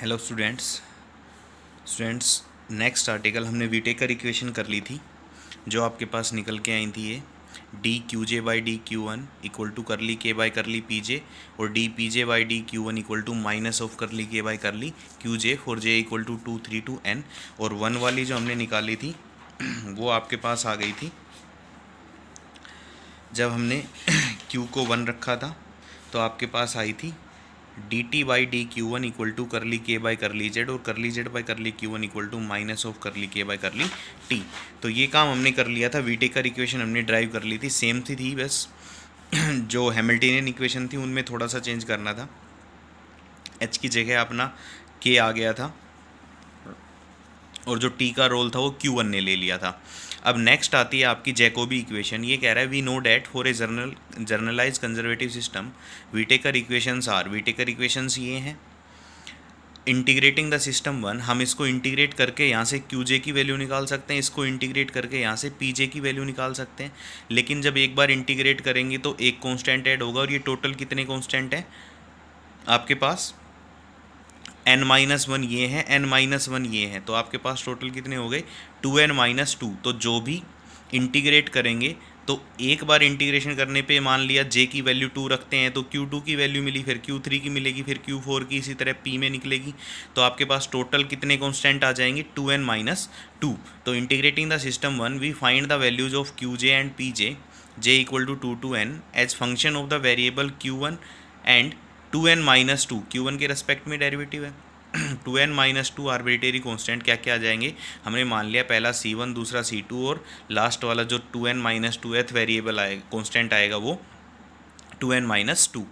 hello students students next article हमने वीटे का इक्वेशन कर ली थी जो आपके पास निकल के आई थी ये D Q J by D Q one equal to curly K by curly P J और D P J by D Q one equal to minus of curly K by curly Q J for J equal to two three to N और one वाली जो हमने निकाली थी वो आपके पास आ गई थी जब हमने क्यू को वन रखा था तो आपके पास आई थी D T by D Q one equal to curly K by curly Z और curly Z by curly Q one equal to minus of curly K by करली टी तो ये काम हमने कर लिया था का इक्वेशन हमने ड्राइव कर ली थी सेम थी थी बस जो हेमिल्टेनियन इक्वेशन थी उनमें थोड़ा सा चेंज करना था एच की जगह अपना के आ गया था और जो टी का रोल था वो क्यू वन ने ले लिया था अब नेक्स्ट आती है आपकी जैकोबी इक्वेशन ये कह रहा है we know that for a general generalized conservative system Whittaker equations are Whittaker equations ये हैं इंटीग्रेटिंग द सिस्टम वन हम इसको इंटीग्रेट करके यहाँ से क्यू जे की वैल्यू निकाल सकते हैं इसको इंटीग्रेट करके यहाँ से पी जे की वैल्यू निकाल सकते हैं लेकिन जब एक बार इंटीग्रेट करेंगे तो एक कॉन्स्टेंट ऐड होगा और ये टोटल कितने कॉन्स्टेंट हैं आपके पास एन माइनस वन ये हैं एन माइनस वन ये हैं तो आपके पास टोटल कितने हो गए टू एन माइनस टू तो जो भी इंटीग्रेट करेंगे तो एक बार इंटीग्रेशन करने पे मान लिया जे की वैल्यू टू रखते हैं तो क्यू टू की वैल्यू मिली फिर क्यू थ्री की मिलेगी फिर क्यू फोर की इसी तरह पी में निकलेगी तो आपके पास टोटल कितने कॉन्स्टेंट आ जाएंगे टू एन माइनस टू तो integrating the system one we find the values of Q J and P J J equal to two to N as function of the variable Q one and two N minus two Q one के respect में derivative है two N minus two arbitrary constant क्या क्या आ जाएंगे हमने मान लिया पहला सी वन दूसरा सी टू और लास्ट वाला जो two N minus two th variable आएगा कॉन्स्टेंट आएगा वो two N minus two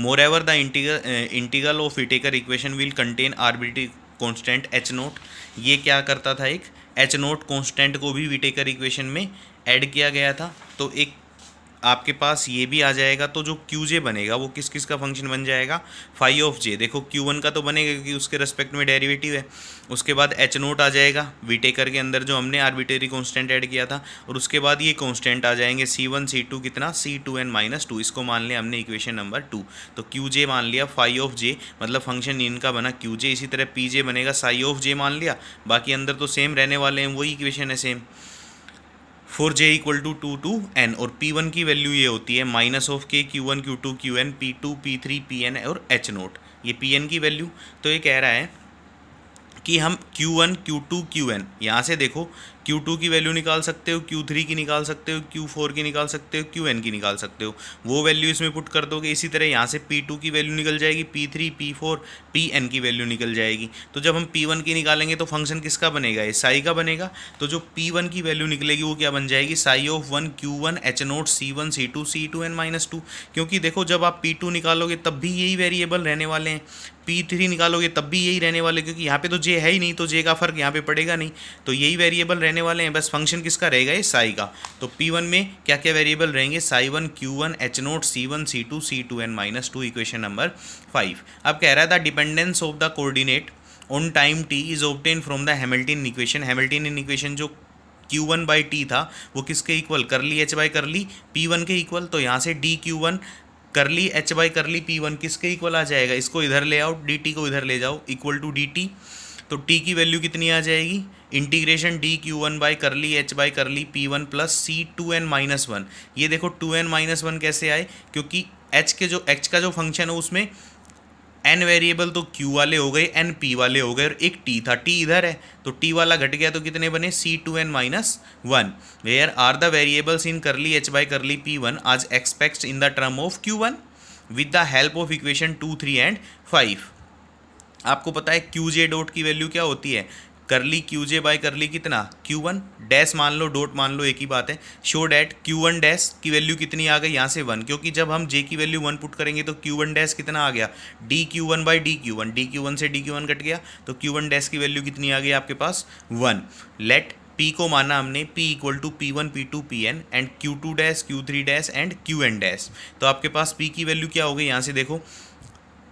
moreover the integral integral of Whittaker equation will contain arbitrary constant H nought ये क्या करता था एक एच नोट कॉन्स्टेंट को भी विटेकर इक्वेशन में एड किया गया था तो एक आपके पास ये भी आ जाएगा तो जो क्यू जे बनेगा वो किस किस का फंक्शन बन जाएगा फाइव ऑफ जे देखो क्यू वन का तो बनेगा क्योंकि उसके रेस्पेक्ट में डेरिवेटिव है उसके बाद एच नोट आ जाएगा वी टेकर के अंदर जो हमने आर्बिटरी कॉन्स्टेंट ऐड किया था और उसके बाद ये कॉन्स्टेंट आ जाएंगे सी वन सी टू कितना C two N minus two इसको मान लिया हमने इक्वेशन नंबर टू तो क्यू जे मान लिया फाइव ऑफ जे मतलब फंक्शन इनका बना क्यू जे इसी तरह पी जे बनेगा साई ऑफ जे मान लिया बाकी अंदर तो सेम रहने वाले हैं वही इक्वेशन है same for J equal to two to N और पी वन की वैल्यू ये होती है minus of K Q one Q two Q N P two P three P N और एच नोट ये पी एन की value तो ये कह रहा है कि हम Q1, Q2, Qn यहाँ से देखो Q2 की वैल्यू निकाल सकते हो Q3 की निकाल सकते हो Q4 की निकाल सकते हो Qn की निकाल सकते हो वो वैल्यू इसमें पुट कर दोगे इसी तरह यहाँ से P2 की वैल्यू निकल जाएगी P3, P4, Pn की वैल्यू निकल जाएगी तो जब हम P1 की निकालेंगे तो फंक्शन किसका बनेगा ये साई का बनेगा तो जो P1 की वैल्यू निकलेगी वो क्या बन जाएगी psi of one Q one H nought C one C two C two N minus two क्योंकि देखो जब आप टू निकालोगे तब भी यही वेरिएबल रहने वाले हैं पी थ्री निकालोगे तब भी यही रहने वाले क्योंकि यहाँ पे तो जे है ही नहीं तो जे का फर्क यहाँ पे पड़ेगा नहीं तो यही वेरिएबल रहने वाले हैं बस फंक्शन किसका रहेगा ये साई का तो पी वन में क्या क्या वेरिएबल रहेंगे psi one Q one H nought C one C two C two N minus two equation number five अब कह रहा था dependence of the coordinate on time T is obtain from the Hamilton equation in equation जो Q one by T था वो किसके equal curly H by curly P one के equal तो यहाँ से D Q one curly H by curly P one किसके equal आ जाएगा इसको इधर ले आओ डी टी को इधर ले जाओ इक्वल टू डी टी तो टी की वैल्यू कितनी आ जाएगी integration D Q one by curly H by curly P one plus C two N minus one ये देखो टू एन माइनस वन कैसे आए क्योंकि एच के जो एच का जो फंक्शन है उसमें एन वेरिएबल तो क्यू वाले हो गए एन पी वाले हो गए और एक टी था टी इधर है तो टी वाला घट गया तो कितने बने C two N minus one where are the variables in curly H by curly P one as expect in the term of Q one with the help of equation two three and five आपको पता है Q J dot की value क्या होती है करली Q J by curly कितना Q one dash मान लो डोट मान लो एक ही बात है show that Q one dash की वैल्यू कितनी आ गई यहाँ से वन क्योंकि जब हम जे की वैल्यू वन पुट करेंगे तो क्यू वन डैश कितना आ गया D Q one by D Q one D Q one से डी क्यू वन कट गया तो क्यू वन डैश की वैल्यू कितनी आ गई आपके पास वन लेट पी को माना हमने P equal to P one P two P N and Q two dash Q three dash and Q N dash तो आपके पास पी की वैल्यू क्या हो गई यहाँ से देखो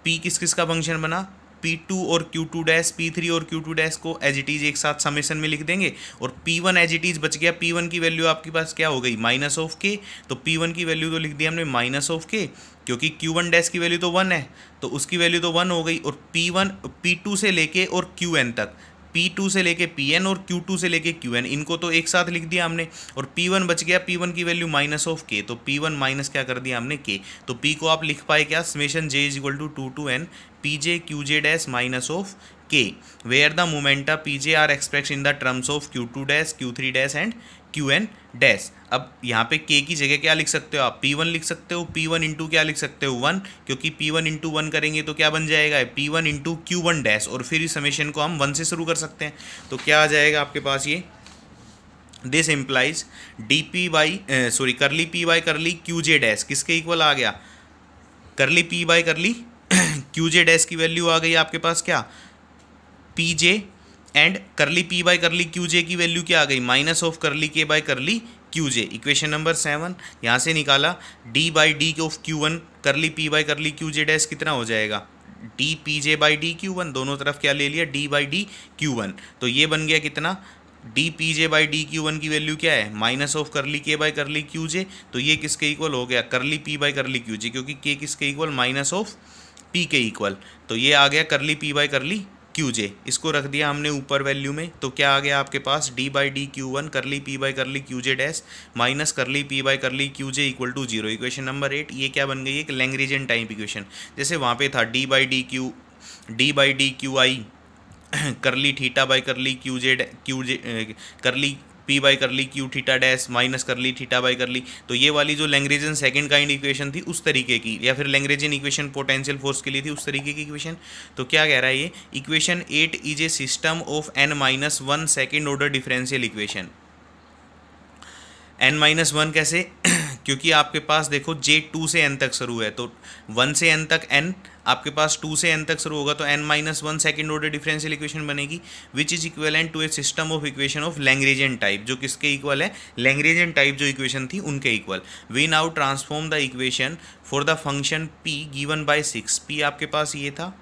पी किस किस का फंक्शन बना P2 और Q2 डैश पी और Q2 डैश को एज इट इज़ एक साथ समेशन में लिख देंगे और P1 एज इट इज़ बच गया P1 की वैल्यू आपके पास क्या हो गई माइनस ऑफ के तो P1 की वैल्यू तो लिख दिया हमने माइनस ऑफ के क्योंकि Q1 डैश की वैल्यू तो वन है तो उसकी वैल्यू तो वन हो गई और P1 P2 से लेके और Qn तक P2 से लेके Pn और Q2 से लेके Qn इनको तो एक साथ लिख दिया हमने और P1 बच गया P1 की वैल्यू माइनस ऑफ के तो P1 माइनस क्या कर दिया हमने K तो P को आप लिख पाए क्या summation J is equal to two to N P J Q J dash minus of K where the are expressed in the terms of Q two q2 Q q3 dash and Q N dash अब यहाँ पे के की जगह क्या लिख सकते हो आप पी वन लिख सकते हो पी वन इंटू क्या लिख सकते हो वन क्योंकि पी वन इंटू वन करेंगे तो क्या बन जाएगा P one into Q one dash और फिर इस समेशन को हम वन से शुरू कर सकते हैं तो क्या आ जाएगा आपके पास ये this implies D P by sorry curly P by curly Q J dash किसके इक्वल आ गया curly P by curly Q J dash की वैल्यू आ गई आपके पास क्या P J and curly P by curly Q J की वैल्यू क्या आ गई minus of curly K by curly Q J equation number seven यहाँ से निकाला D by D of Q one curly P by curly Q J dash कितना हो जाएगा D P J by D Q one दोनों तरफ क्या ले लिया D by D Q one तो ये बन गया कितना D P J by D Q one की वैल्यू क्या है minus of curly K by curly Q J तो ये किसके इक्वल हो गया curly P by curly Q J क्योंकि के किसके इक्वल माइनस ऑफ पी के इक्वल तो ये आ गया curly P by curly Q J इसको रख दिया हमने ऊपर वैल्यू में तो क्या आ गया आपके पास D by D Q one curly P by curly Q J dash minus curly P by curly Q J equal to zero equation number eight ये क्या बन गई एक लैंग्रेजन टाइप इक्वेशन जैसे वहाँ पे था D by D Q D by D Q I curly theta by curly Q J Q J curly P by curly Q theta dash minus curly theta by कर ली तो ये वाली जो लैंग्रेजन second kind equation थी उस तरीके की या फिर लैंग्रेजन इक्वेशन पोटेंशियल फोर्स के लिए थी उस तरीके की इक्वेशन तो क्या कह रहा है ये equation eight is a system of N minus one second order differential equation N minus one कैसे क्योंकि आपके पास देखो जे टू से एन तक शुरू है तो वन से एन तक एन आपके पास टू से एन तक शुरू होगा तो N minus one second order differential equation बनेगी which is and to a system of equation of Lagrangian type जो किसके इक्वल है लैंग्रेजन टाइप जो इक्वेशन थी उनके equal we now transform the equation for the function P given by six P आपके पास ये था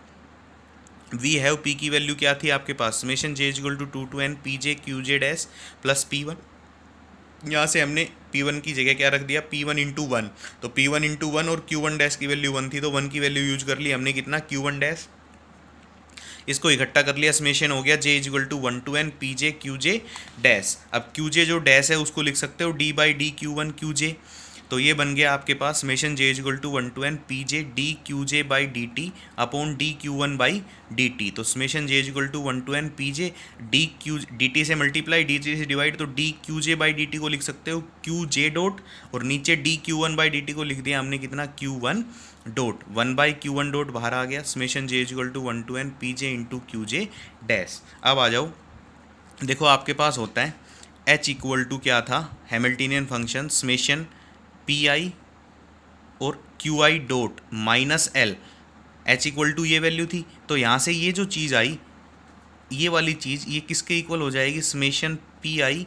वी हैव पी की वैल्यू क्या थी आपके पास summation J equal to two to N P J Q Z S plus P one यहाँ से हमने P1 की जगह क्या रख दिया P1 वन इंटू वन तो P1 वन इंटू वन और Q1 डैश की वैल्यू वन थी तो वन की वैल्यू यूज कर ली हमने कितना Q1 डैश इसको इकट्ठा कर लिया समेशन हो गया J equal to one to N P J Q J dash अब क्यू जे जो डैश है उसको लिख सकते हो D by D Q one Q J तो ये बन गया आपके पास summation J is equal to one to N P J D Q J by D T upon D Q one by D T तो summation J is equal to one to N P J D Q D T से multiply D T से divide तो D Q J by D T को लिख सकते हो Q J dot और नीचे D Q one by D T को लिख दिया हमने कितना Q one dot one by Q one dot बाहर आ गया summation J is equal to one to N P J into Q J dash अब आ जाओ देखो आपके पास होता है एच इक्वल टू क्या था Hamiltonian function summation P I और Q I dot minus L H equal to ये वैल्यू थी तो यहाँ से ये जो चीज़ आई ये वाली चीज़ ये किसके इक्वल हो जाएगी summation P I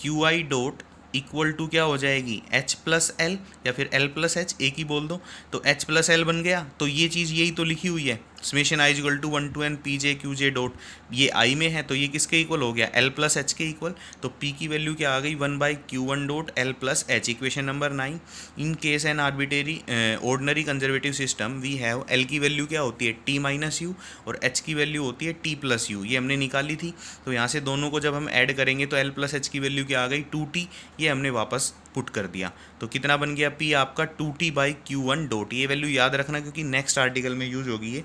Q I dot equal to क्या हो जाएगी एच प्लस एल या फिर एल प्लस एच एक ही बोल दो तो एच प्लस एल बन गया तो ये चीज़ यही तो लिखी हुई है summation I equal to one to N P J Q J dot ये आई में है तो ये किसके इक्वल हो गया एल प्लस एच के इक्वल तो पी की वैल्यू क्या आ गई one by Q one dot L plus H equation number nine in case an arbitrary ordinary conservative system we have L की वैल्यू क्या होती है टी माइनस यू और एच की वैल्यू होती है टी प्लस यू ये हमने निकाली थी तो यहाँ से दोनों को जब हम ऐड करेंगे तो एल प्लस एच की वैल्यू क्या आ गई टू टी ये हमने वापस पुट कर दिया तो कितना बन गया पी आपका two T by Q one dot ये वैल्यू याद रखना क्योंकि नेक्स्ट आर्टिकल में यूज होगी ये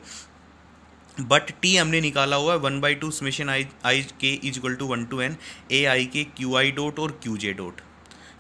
बट टी हमने निकाला हुआ है one by two summation I I K is equal to one to N A I K Q I dot और क्यू जे डोट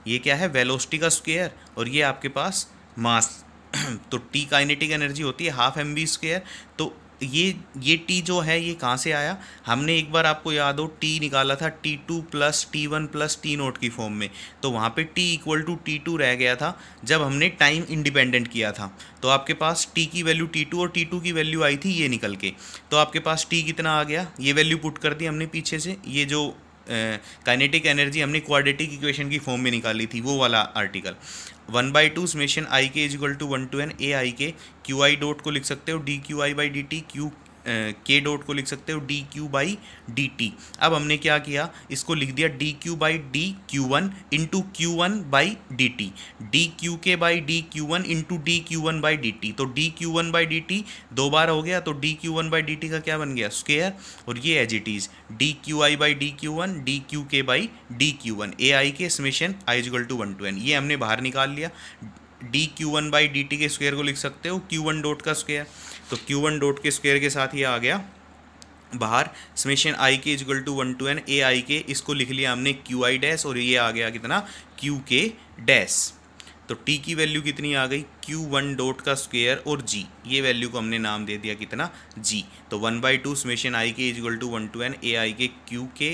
ये क्या है वेलोस्टी का स्क्वेयर और ये आपके पास मास तो टी काइनेटिक एनर्जी होती है हाफ एम बी स्क्वेयर तो ये ये टी जो है ये कहाँ से आया हमने एक बार आपको याद हो टी निकाला था T two plus T one plus T nought की फॉर्म में तो वहाँ पे T equal to T two रह गया था जब हमने टाइम इंडिपेंडेंट किया था तो आपके पास टी की वैल्यू टी टू और टी टू की वैल्यू आई थी ये निकल के तो आपके पास टी कितना आ गया ये वैल्यू पुट कर दी हमने पीछे से ये जो काइनेटिक एनर्जी हमने क्वाड्रेटिक इक्वेशन की फॉर्म में निकाली थी वो वाला article one by two summation I K is equal to one to N A I K Q I dot को लिख सकते हो D Q I by D T Q K dot को लिख सकते हो D Q by D T अब हमने क्या किया इसको लिख दिया D Q by D Q one into Q one by D T D Q K by D Q one into D Q one by D T तो D Q one by D T दो बार हो गया तो D Q one by D T का क्या बन गया स्क्वेयर और ये as it is D Q I by D Q one D Q K by D Q one A I K summation I equal to one to N ये हमने बाहर निकाल लिया D Q one by D T के square को लिख सकते हो क्यू वन डॉट का स्क्वेयर तो क्यू वन डॉट के स्क्वेयर के साथ ये आ गया बाहर summation I K equal to one to N A I K इसको लिख लिया हमने क्यू आई डैश और ये आ गया कितना क्यू के डैश तो टी की वैल्यू कितनी आ गई क्यू वन डॉट का स्क्वेयर और जी ये वैल्यू को हमने नाम दे दिया कितना जी तो one by two summation I K equal to one to N A I K Q K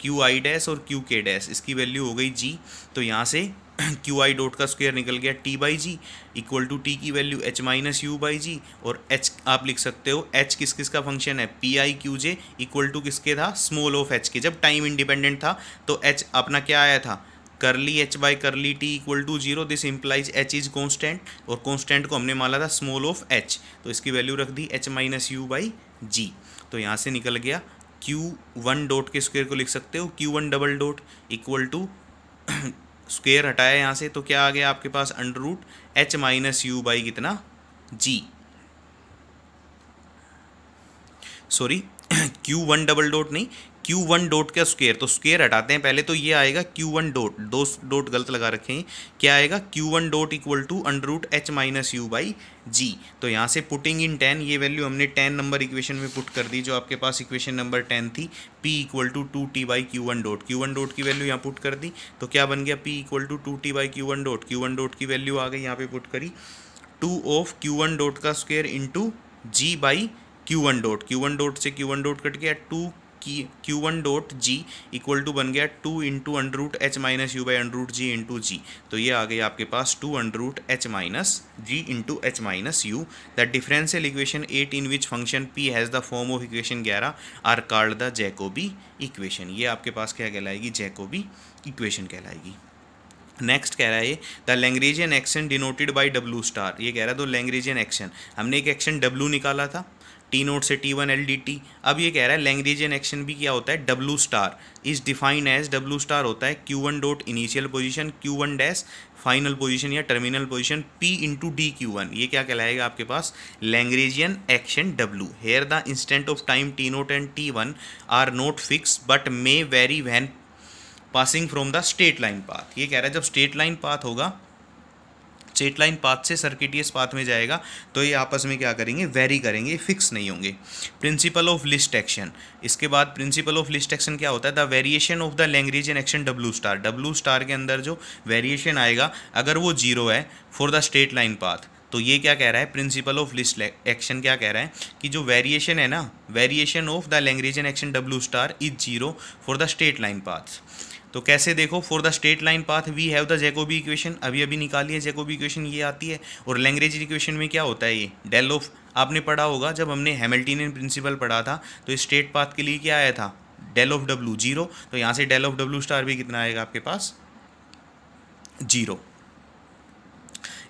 Q I dash और क्यू के डैश इसकी वैल्यू हो गई जी तो यहाँ से क्यू आई डॉट का स्क्वायर निकल गया T by G equal to T की value H minus U by G और एच आप लिख सकते हो एच किस किस का फंक्शन है P I Q J equal to किसके था स्मॉल ऑफ एच के जब टाइम इंडिपेंडेंट था तो एच अपना क्या आया था curly H by curly T equal to zero this implies H is constant और कॉन्स्टेंट को हमने माना था स्मॉल ऑफ एच तो इसकी वैल्यू रख दी H minus U by G तो यहाँ से निकल गया क्यू वन डॉट के स्क्वेयर को लिख सकते हो Q one double dot equal to square हटाया यहाँ से तो क्या आ गया आपके पास under root H minus U by कितना G sorry Q one double dot नहीं क्यू वन डॉट का स्क्वेयर तो स्क्वेयर हटाते हैं पहले तो ये आएगा क्यू वन डॉट दो डॉट गलत लगा रखें क्या आएगा Q one dot equal to under root H minus U by G तो यहाँ से पुटिंग इन टेन ये वैल्यू हमने टेन नंबर इक्वेशन में पुट कर दी जो आपके पास इक्वेशन नंबर टेन थी P equal to two T by Q one dot Q one dot की वैल्यू यहाँ पुट कर दी तो क्या बन गया P equal to two T by Q one dot Q one dot की वैल्यू आ गई यहाँ पे पुट करी two of Q one dot का square into G by Q one dot Q one dot से क्यू वन डॉट कट गया two की Q one dot G equal to बन गया two into under root H minus U by under root G into G तो ये आ गई आपके पास two under root H minus G into H minus U the differential equation eight in which function P has the form of equation ग्यारह are called the Jacobi equation ये आपके पास क्या कहलाएगी जैकोबी इक्वेशन कहलाएगी नेक्स्ट कह रहा है the Lagrangian action denoted by W star ये कह रहा है तो लैंग्रेजियन एक्शन हमने एक एक्शन डब्लू निकाला था टी नोट से T one L D T अब ये कह रहा है लैंग्रेजियन एक्शन भी क्या होता है W star is defined as W star होता है Q one dot initial position Q one dash final position या terminal position P into D Q one ये क्या कहलाएगा आपके पास Lagrangian action W where the instant of time T naught and T one are not fix but may vary when passing from the straight line path ये कह रहा है जब स्टेट लाइन पाथ होगा स्ट्रेट लाइन पाथ से circuitous path में जाएगा तो ये आपस में क्या करेंगे वेरी करेंगे फिक्स नहीं होंगे प्रिंसिपल ऑफ लिस्ट एक्शन इसके बाद प्रिंसिपल ऑफ लिस्ट एक्शन क्या होता है the variation of the language in action W star W star के अंदर जो वेरिएशन आएगा अगर वो जीरो है for the straight line path तो ये क्या कह रहा है प्रिंसिपल ऑफ लिस्ट एक्शन क्या कह रहा है कि जो वेरिएशन है ना variation of the language in action W star is zero for the straight line path तो कैसे देखो for the straight line path we have the Jacobi equation अभी अभी निकाली है जैकोबी इक्वेशन ये आती है और लैंग्रेज इक्वेशन में क्या होता है ये डेल ऑफ आपने पढ़ा होगा जब हमने हेमल्टीनियन प्रिंसिपल पढ़ा था तो स्ट्रेट पाथ के लिए क्या आया था डेल ऑफ डब्लू जीरो तो यहाँ से डेल ऑफ डब्ल्यू स्टार भी कितना आएगा आपके पास जीरो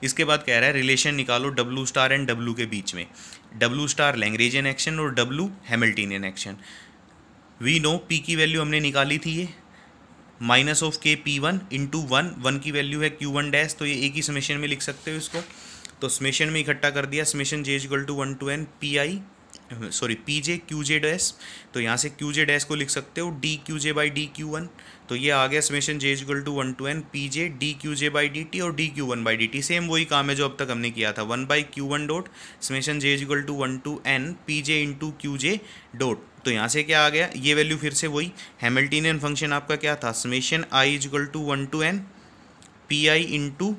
इसके बाद कह रहा है रिलेशन निकालो डब्लू स्टार एंड डब्लू के बीच में डब्लू स्टार लैंग्रेजियन एक्शन और W Hamiltonian action we know P की वैल्यू हमने निकाली थी ये माइनस ऑफ के P one into one one की वैल्यू है क्यू वन डैश तो ये एक ही समेशन में लिख सकते हो इसको तो समेशन में इकट्ठा कर दिया summation J equal to one to N P I sorry P J Q J dash तो यहाँ से क्यू जे डैश को लिख सकते हो D Q J by D Q one तो ये आ गया summation J equal to one to N P J D Q J by D T और D Q one by D T same वही काम है जो अब तक हमने किया था one by Q one dot summation J equal to one to N P J into Q J dot तो यहाँ से क्या आ गया ये वैल्यू फिर से वही हेमल्टीनियन फंक्शन आपका क्या था summation I equal to one to N P I into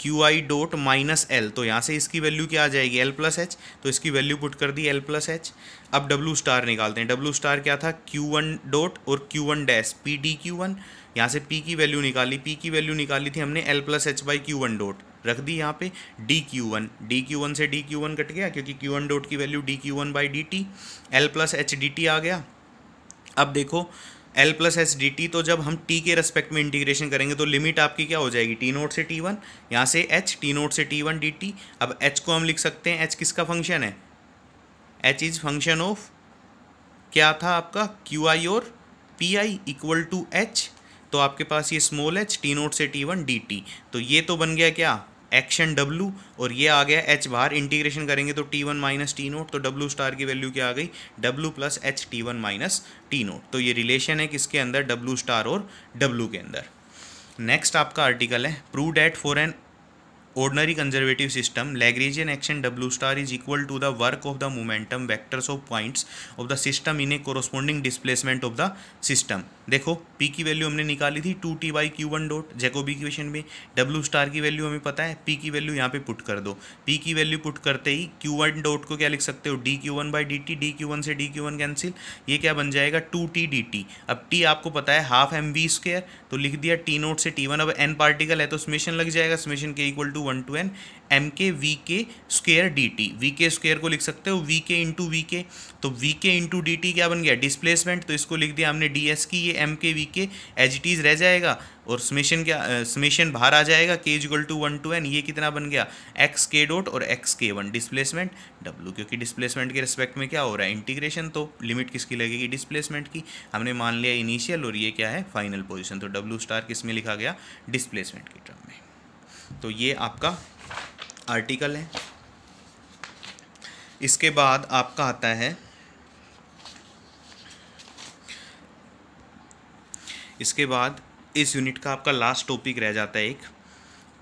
Q I dot minus L तो यहाँ से इसकी वैल्यू क्या आ जाएगी एल प्लस एच तो इसकी वैल्यू पुट कर दी एल प्लस एच अब डब्लू स्टार निकालते हैं डब्लू स्टार क्या था क्यू वन डोट और Q one dash P D Q one यहाँ से पी की वैल्यू निकाली पी की वैल्यू निकाली थी हमने L plus H by Q one dot रख दी यहाँ पे D Q one D Q one से डी क्यू वन कट गया क्योंकि क्यू वन डॉट की value D Q one by D T L plus H D T आ गया अब देखो L plus H D T तो जब हम टी के रेस्पेक्ट में इंटीग्रेशन करेंगे तो लिमिट आपकी क्या हो जाएगी टी नोट से टी वन यहाँ से एच टी नोट से टी वन डी टी अब एच को हम लिख सकते हैं एच किसका फंक्शन है एच इज फंक्शन ऑफ क्या था आपका क्यू आई और P I equal to H तो आपके पास ये स्मॉल एच टी नोट से टी वन डी टी तो ये तो बन गया क्या एक्शन डब्लू और ये आ गया एच बार इंटीग्रेशन करेंगे तो T one minus T naught तो डब्लू स्टार की वैल्यू क्या आ गई W plus H T one minus T naught तो ये रिलेशन है किसके अंदर डब्लू स्टार और डब्लू के अंदर नेक्स्ट आपका आर्टिकल है prove that for an ordinary conservative system Lagrangian action W star is equal to the work of the momentum vectors of points of the system in a corresponding displacement of the system देखो P की value हमने निकाली थी two T by Q one dot Jacobi question में W star की value हमें पता है पी की वैल्यू यहाँ पे पुट कर दो पी की वैल्यू पुट करते ही क्यू वन डॉट को क्या लिख सकते हो D Q one by D T D Q one से डी क्यू वन कैंसिल ये क्या बन जाएगा टू टी डी टी अब टी आपको पता है हाफ एम वी स्क्र तो लिख दिया टी नोट से टी वन अब एन पार्टिकल है तो समेशन लग जाएगा summation K equal to one to N M K V K square D T V K square को लिख सकते हो वी के इंटू वी के तो वी के इंटू डी टी क्या बन गया डिस्प्लेसमेंट तो इसको लिख दिया हमने डी एस की ये एम के वी के एज इट इज़ रह जाएगा और समेशन क्या समेशन बाहर आ जाएगा K equal to one to N ये कितना बन गया एक्स के डॉट और X K one displacement W क्योंकि डिस्प्लेसमेंट के रिस्पेक्ट में क्या हो रहा है इंटीग्रेशन तो लिमिट किसकी लगेगी डिस्प्लेसमेंट की हमने मान लिया इनिशियल और ये क्या है फाइनल पोजिशन तो डब्ल्यू स्टार किस में लिखा गया डिस्प्लेसमेंट के टर्म में तो ये आपका आर्टिकल है इसके बाद आपका आता है इसके बाद इस यूनिट का आपका लास्ट टॉपिक रह जाता है एक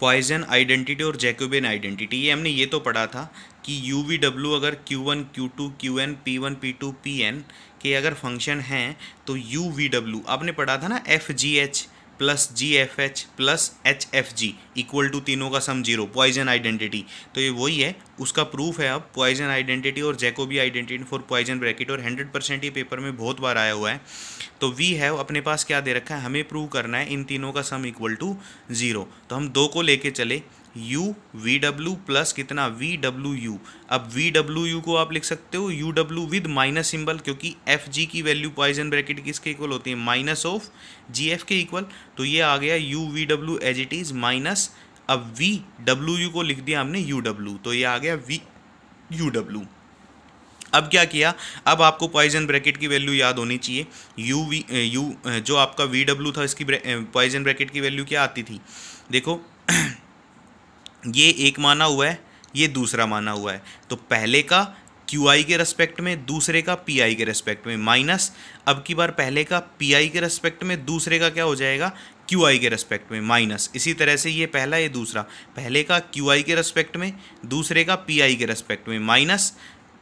पॉइजन आइडेंटिटी और जैकोबेन आइडेंटिटी ये हमने ये तो पढ़ा था कि यू वी डब्ल्यू अगर Q one Q two Q N P one P two P N के अगर फंक्शन हैं तो यू वी डब्ल्यू आपने पढ़ा था ना F G H plus G F H plus H F G equal to तीनों का सम जीरो पॉइजन आइडेंटिटी तो ये वही है उसका प्रूफ है अब पॉइजन आइडेंटिटी और Jacobi identity for Poisson bracket और हंड्रेड परसेंट ये पेपर में बहुत बार आया हुआ है तो वी है अपने पास क्या दे रखा है हमें प्रूव करना है इन तीनों का सम इक्वल टू ज़ीरो तो हम दो को लेके चले यू वी डब्ल्यू प्लस कितना वी डब्ल्यू यू अब वी डब्ल्यू यू को आप लिख सकते हो U W with minus symbol क्योंकि एफ जी की वैल्यू पॉइजन ब्रैकेट किसके इक्वल होती है माइनस ऑफ जी एफ के इक्वल तो ये आ गया U V W as it is minus अब वी डब्ल्यू यू को लिख दिया हमने यू डब्ल्यू तो ये आ गया वी यू डब्ल्यू अब क्या किया अब आपको पॉइजन ब्रैकेट की वैल्यू याद होनी चाहिए यू वी यू जो आपका वी डब्ल्यू था इसकी पॉइजन ब्रैकेट की वैल्यू क्या आती थी देखो ये एक माना हुआ है ये दूसरा माना हुआ है तो पहले का क्यू आई के रेस्पेक्ट में दूसरे का पी आई के रेस्पेक्ट में माइनस अब की बार पहले का पी आई के रेस्पेक्ट में दूसरे का क्या हो जाएगा क्यू आई के रेस्पेक्ट में माइनस इसी तरह से ये पहला ये दूसरा पहले का क्यू आई के रेस्पेक्ट में दूसरे का पी आई के रेस्पेक्ट में माइनस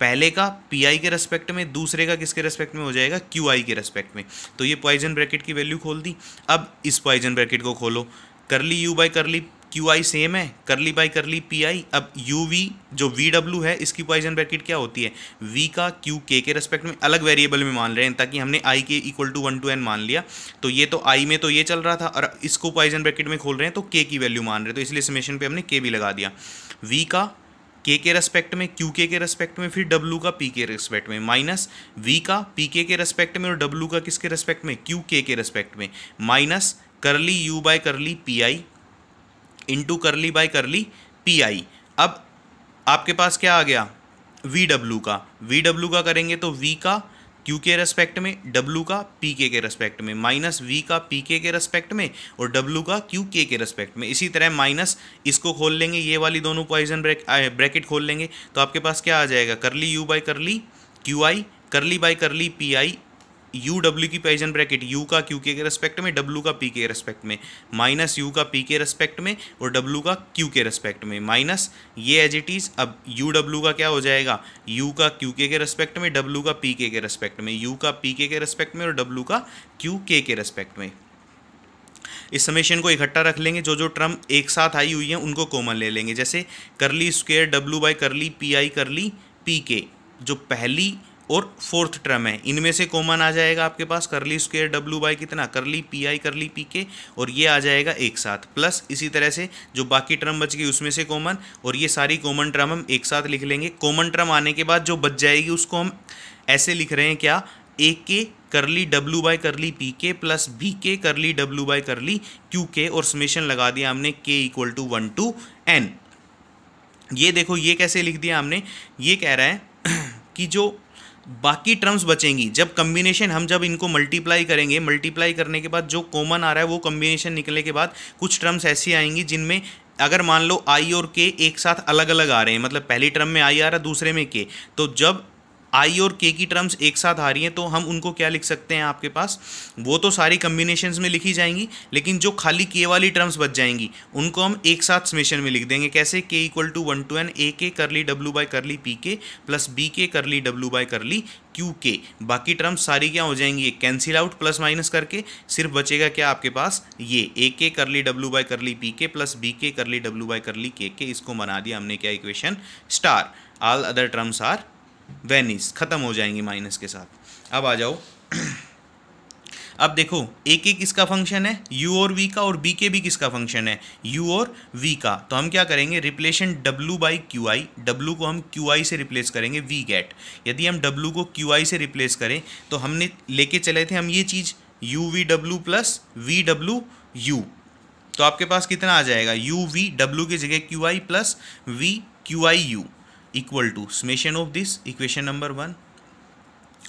पहले का पी आई के रेस्पेक्ट में दूसरे का किसके रेस्पेक्ट में हो जाएगा क्यू आई के रेस्पेक्ट में तो ये पॉइजन ब्रैकेट की वैल्यू खोल दी अब इस पॉइजन ब्रैकेट को खोलो curly U by curly Q I same है curly by curly P I अब यू वी जो वी डब्ल्यू है इसकी पॉइजन ब्रैकेट क्या होती है वी का क्यू के के रेस्पेक्ट में अलग वेरिएबल में मान रहे हैं ताकि हमने आई के equal to one to N मान लिया तो ये तो आई में तो ये चल रहा था और इसको पॉइजन ब्रैकेट में खोल रहे हैं तो के की वैल्यू मान रहे हैं तो इसलिए समेशन पे हमने के भी लगा दिया वी का के के रेस्पेक्ट में क्यू के के रेस्पेक्ट में फिर डब्लू का पी के रेस्पेक्ट में माइनस वी का पी के के रेस्पेक्ट में और डब्ल्यू का किसके रेस्पेक्ट में क्यू के के रेस्पेक्ट में minus curly U by curly P I into curly by curly P I अब आपके पास क्या आ गया वी डब्ल्यू का वी डब्ल्यू का करेंगे तो वी का क्यू के रेस्पेक्ट में डब्ल्यू का पी के के रेस्पेक्ट में माइनस वी का पी के के रेस्पेक्ट में और डब्लू का क्यू के के रेस्पेक्ट में इसी तरह माइनस इसको खोल लेंगे ये वाली दोनों पॉइजन ब्रेक ब्रैकेट खोल लेंगे तो आपके पास क्या आ जाएगा curly U by curly Q I curly by curly P I U W की पाइजन ब्रैकेट यू का क्यू के रेस्पेक्ट में डब्ल्यू का पी के रेस्पेक्ट में माइनस यू का पी के रेस्पेक्ट में और डब्ल्यू का क्यू के रेस्पेक्ट में माइनस ये एज इट इज़ अब यू डब्ल्यू का क्या हो जाएगा यू का क्यू के रेस्पेक्ट में डब्ल्यू का पी के रेस्पेक्ट में यू का पी के रेस्पेक्ट में और डब्ल्यू का क्यू के रेस्पेक्ट में इस समेशन को इकट्ठा रख लेंगे जो जो टर्म एक साथ आई हुई है उनको कॉमन ले लेंगे जैसे curly square W by curly P I curly P के जो पहली और फोर्थ टर्म है इनमें से कॉमन आ जाएगा आपके पास करली स्क्वेयर डब्ल्यू बाई कितना करली पी आई करली पी के और ये आ जाएगा एक साथ प्लस इसी तरह से जो बाकी टर्म बच गई उसमें से कॉमन और ये सारी कॉमन टर्म हम एक साथ लिख लेंगे कॉमन टर्म आने के बाद जो बच जाएगी उसको हम ऐसे लिख रहे हैं क्या A K curly W by curly P K plus B K curly W by curly Q K और समेशन लगा दिया हमने K equal to one to N ये देखो ये कैसे लिख दिया हमने ये कह रहा है कि जो बाकी टर्म्स बचेंगी जब कम्बिनेशन हम जब इनको मल्टीप्लाई करेंगे मल्टीप्लाई करने के बाद जो कॉमन आ रहा है वो कम्बिनेशन निकलने के बाद कुछ टर्म्स ऐसी आएंगी जिनमें अगर मान लो आई और के एक साथ अलग अलग आ रहे हैं मतलब पहली टर्म में आई आ रहा दूसरे में के तो जब आई और के की टर्म्स एक साथ आ रही हैं तो हम उनको क्या लिख सकते हैं आपके पास वो तो सारी कम्बिनेशन में लिखी जाएंगी लेकिन जो खाली के वाली टर्म्स बच जाएंगी उनको हम एक साथ समेशन में लिख देंगे कैसे K equal to one to N A K curly W by curly P K plus B K curly W by curly Q के बाकी टर्म्स सारी क्या हो जाएंगी कैंसिल आउट प्लस माइनस करके सिर्फ बचेगा क्या आपके पास ये A K curly W by curly P K plus B K curly W by करली के के इसको बना दिया हमने क्या equation star all other terms are vanish ख़त्म हो जाएंगे माइनस के साथ अब आ जाओ अब देखो एक के किसका फंक्शन है यू और वी का और बी के भी किसका फंक्शन है यू और वी का तो हम क्या करेंगे रिप्लेशन W by Q I W को हम क्यू आई से रिप्लेस करेंगे वी गेट यदि हम डब्लू को क्यू आई से रिप्लेस करें तो हमने लेके चले थे हम ये चीज़ U V W plus V W U तो आपके पास कितना आ जाएगा यू वी डब्लू की जगह Q I plus V Q I U equal to summation of this equation number one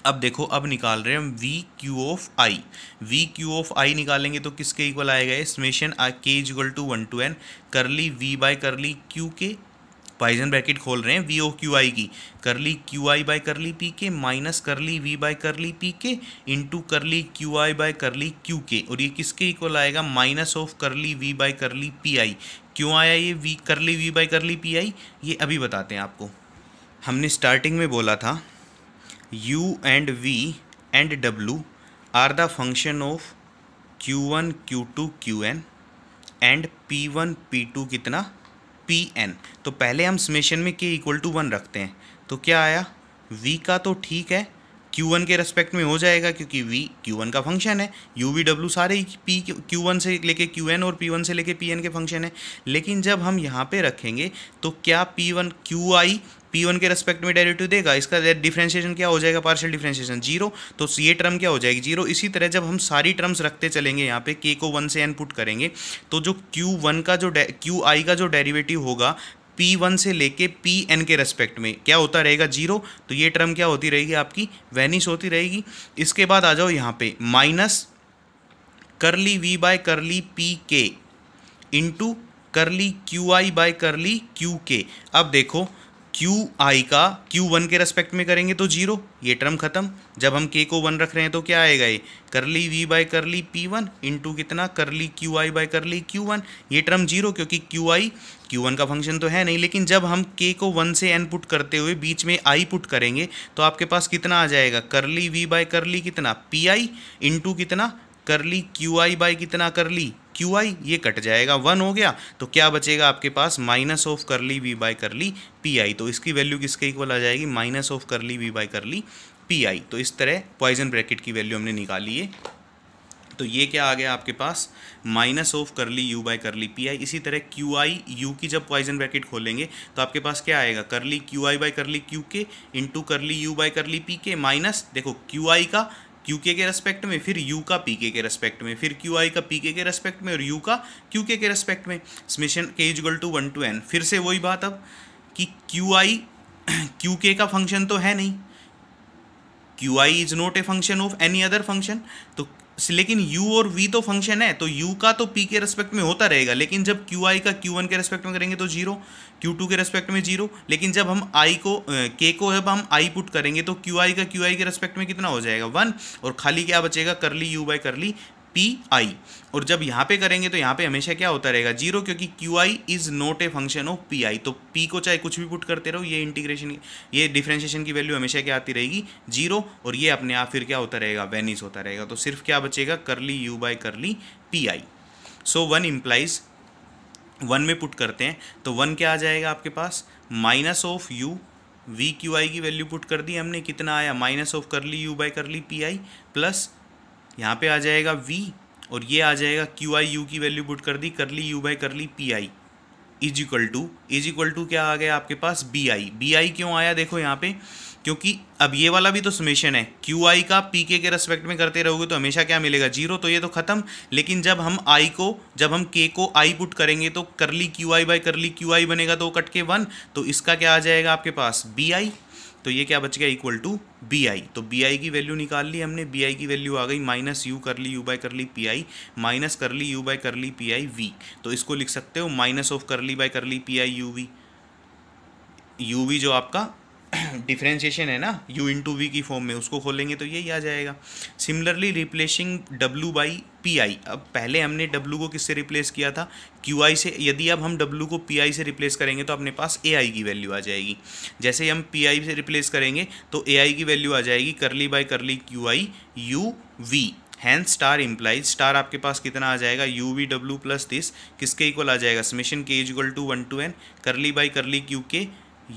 अब देखो अब निकाल रहे हैं हम V Q of I V Q of I निकालेंगे तो किसके इक्वल आएगा summation I K is equal to one to N curly V by curly Q K Poisson bracket खोल रहे हैं वी ओ क्यू आई की curly Q I by curly P K minus curly V by curly P K into curly Q I by curly Q K और ये किसके इक्वल आएगा minus of curly V by curly P I क्यों आया ये we कर ली we by curly P आई ये अभी बताते हैं आपको हमने स्टार्टिंग में बोला था U and V and W are the function of Q one Q two Q N and P one P two कितना पी एन तो पहले हम समेशन में के इक्वल टू वन रखते हैं तो क्या आया वी का तो ठीक है क्यू वन के रेस्पेक्ट में हो जाएगा क्योंकि वी क्यू वन का फंक्शन है यू वी डब्ल्यू सारे ही पी क्यू वन से लेके क्यू एन और पी वन से लेके पी एन के फंक्शन है लेकिन जब हम यहाँ पे रखेंगे तो क्या P one Q I P one के रेस्पेक्ट में डायरेक्टिव देगा इसका डिफ्रेंशिएशन क्या हो जाएगा पार्शियल डिफ्रेंशिएशन जीरो तो ये टर्म क्या हो जाएगी जीरो इसी तरह जब हम सारी टर्म्स रखते चलेंगे यहाँ पे के को वन से एन पुट करेंगे तो जो क्यू वन का जो क्यू आई का जो डेरिवेटिव होगा पी वन से लेके पी एन के रेस्पेक्ट में क्या होता रहेगा जीरो तो ये टर्म क्या होती रहेगी आपकी वैनिश होती रहेगी इसके बाद आ जाओ यहाँ पे minus curly V by curly P K into curly Q I by curly Q K अब देखो क्यू आई का क्यू वन के रेस्पेक्ट में करेंगे तो जीरो ये टर्म खत्म जब हम के को वन रख रहे हैं तो क्या आएगा ये curly V by curly P one into कितना curly Q I by curly Q one ये टर्म जीरो क्योंकि क्यू आई Q1 का फंक्शन तो है नहीं लेकिन जब हम K को 1 से N पुट करते हुए बीच में I पुट करेंगे तो आपके पास कितना आ जाएगा करली V बाय करली कितना पी आई इंटू कितना करली क्यू आई बाई कितना करली क्यू आई ये कट जाएगा वन हो गया तो क्या बचेगा आपके पास minus of curly V by curly P I तो इसकी वैल्यू किसके इक्वल आ जाएगी minus of curly V by curly P I तो इस तरह पॉइजन ब्रैकेट की वैल्यू हमने निकाली है तो ये क्या आ गया आपके पास minus of curly U by curly P I इसी तरह क्यू आई यू की जब पॉइजन ब्रैकेट खोलेंगे तो आपके पास क्या आएगा curly Q I by curly Q K into curly U by curly P K minus देखो क्यू आई का क्यू के रेस्पेक्ट में फिर यू का पी के रेस्पेक्ट में फिर क्यू आई का पी के रेस्पेक्ट में और यू का क्यू के रेस्पेक्ट में summation K is equal to one to N फिर से वही बात अब कि क्यू आई क्यू के का फंक्शन तो है नहीं Q I is not a function of any other function तो लेकिन u और v तो फंक्शन है तो u का तो p के रेस्पेक्ट में होता रहेगा लेकिन जब क्यू आई का क्यू वन के रेस्पेक्ट में करेंगे तो जीरो क्यू टू के रेस्पेक्ट में जीरो लेकिन जब हम i को k को जब हम i पुट करेंगे तो क्यू आई का क्यू आई के रेस्पेक्ट में कितना हो जाएगा वन और खाली क्या बचेगा curly u by curly P I और जब यहाँ पे करेंगे तो यहाँ पे हमेशा क्या होता रहेगा जीरो क्योंकि Q I is not a function of P I तो पी को चाहे कुछ भी पुट करते रहो ये इंटीग्रेशन ये डिफ्रेंशिएशन की वैल्यू हमेशा क्या आती रहेगी जीरो और ये अपने आप फिर क्या होता रहेगा वेनिस होता रहेगा तो सिर्फ क्या बचेगा curly U by curly P I so one implies one में पुट करते हैं तो वन क्या आ जाएगा आपके पास minus of U V Q I की वैल्यू पुट कर दी हमने कितना आया minus of curly U by curly P I plus यहाँ पे आ जाएगा v और ये आ जाएगा क्यू आई यू की वैल्यू पुट कर दी curly U by curly P I is equal to is equal to क्या आ गया आपके पास बी आई बी आई क्यों आया देखो यहाँ पे क्योंकि अब ये वाला भी तो समेशन है क्यू आई का पी के के रेस्पेक्ट में करते रहोगे तो हमेशा क्या मिलेगा जीरो तो ये तो ख़त्म लेकिन जब हम आई को जब हम के को आई पुट करेंगे तो curly Q I by curly Q I बनेगा तो कट के वन तो इसका क्या आ जाएगा आपके पास बी आई तो ये क्या बच गया इक्वल टू बी आई तो बी आई की वैल्यू निकाल ली हमने बी आई की वैल्यू आ गई माइनस यू कर ली you bye curly P I minus कर ली you bye curly P I we तो इसको लिख सकते हो माइनस ऑफ कर curly by curly P I U V U V जो आपका डिफ्रेंशिएशन है ना u इंटू वी की फॉर्म में उसको खोलेंगे तो यही आ जाएगा similarly replacing w by P I अब पहले हमने w को किससे रिप्लेस किया था क्यू आई से यदि अब हम w को पी आई से रिप्लेस करेंगे तो अपने पास ए आई की वैल्यू आ जाएगी जैसे ही हम पी आई से रिप्लेस करेंगे तो ए आई की वैल्यू आ जाएगी curly by curly Q I U V hand star implies star आपके पास कितना आ जाएगा U V W plus this किसके इक्वल आ जाएगा summation K is equal to one to N curly by curly Q K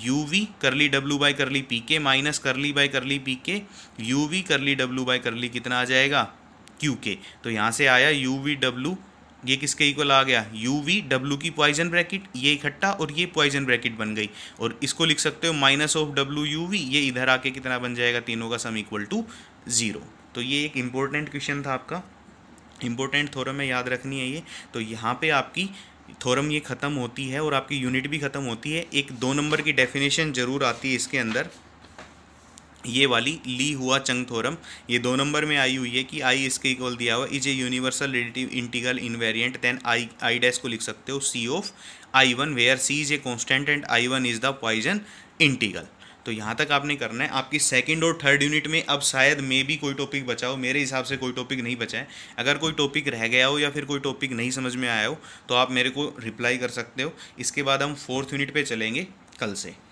U V curly W by curly P K minus curly by curly P K U V curly W by curly कितना आ जाएगा Q के तो यहाँ से आया you V W ये किसके इक्वल आ गया यू वी डब्ल्यू की पॉइजन ब्रैकेट ये इकट्ठा और ये पॉइजन ब्रैकेट बन गई और इसको लिख सकते हो minus of W U V ये इधर आके कितना बन जाएगा तीनों का सम इक्वल टू ज़ीरो तो ये एक इंपॉर्टेंट क्वेश्चन था आपका इम्पोर्टेंट थोड़ा में याद रखनी है ये तो यहाँ पे आपकी थोरम ये ख़त्म होती है और आपकी यूनिट भी ख़त्म होती है एक दो नंबर की डेफिनेशन ज़रूर आती है इसके अंदर ये वाली ली हुआ चंग थोरम ये दो नंबर में आई हुई है कि आई इसके इक्वल दिया हुआ is a universal relative integral invariant then I I dash को लिख सकते हो C of I one where C is a constant and I one is the Poisson integral तो यहाँ तक आपने करना है आपकी सेकंड और थर्ड यूनिट में अब शायद मे भी कोई टॉपिक बचाओ मेरे हिसाब से कोई टॉपिक नहीं बचा है अगर कोई टॉपिक रह गया हो या फिर कोई टॉपिक नहीं समझ में आया हो तो आप मेरे को रिप्लाई कर सकते हो इसके बाद हम फोर्थ यूनिट पर चलेंगे कल से